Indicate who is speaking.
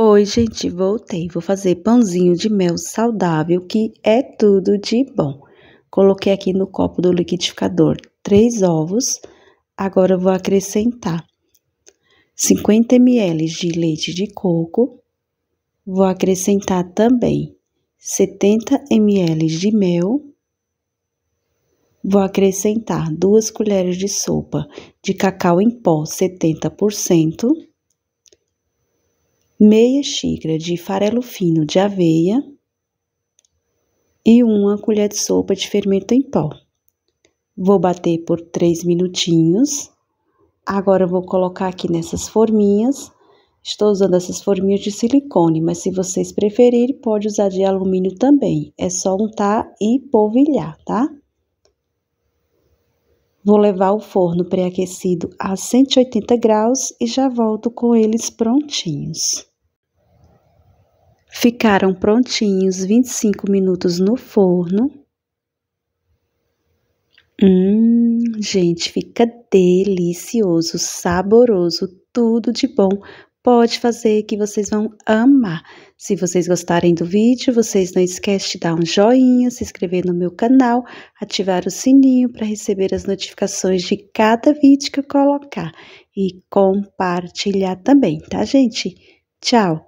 Speaker 1: Oi, gente, voltei. Vou fazer pãozinho de mel saudável, que é tudo de bom. Coloquei aqui no copo do liquidificador três ovos. Agora vou acrescentar 50 ml de leite de coco. Vou acrescentar também 70 ml de mel. Vou acrescentar duas colheres de sopa de cacau em pó, 70% meia xícara de farelo fino de aveia e uma colher de sopa de fermento em pó. Vou bater por 3 minutinhos. Agora vou colocar aqui nessas forminhas. Estou usando essas forminhas de silicone, mas se vocês preferirem, pode usar de alumínio também. É só untar e polvilhar, tá? Vou levar o forno pré-aquecido a 180 graus e já volto com eles prontinhos. Ficaram prontinhos 25 minutos no forno. Hum, gente, fica delicioso, saboroso, tudo de bom. Pode fazer que vocês vão amar. Se vocês gostarem do vídeo, vocês não esquecem de dar um joinha, se inscrever no meu canal, ativar o sininho para receber as notificações de cada vídeo que eu colocar e compartilhar também, tá, gente? Tchau!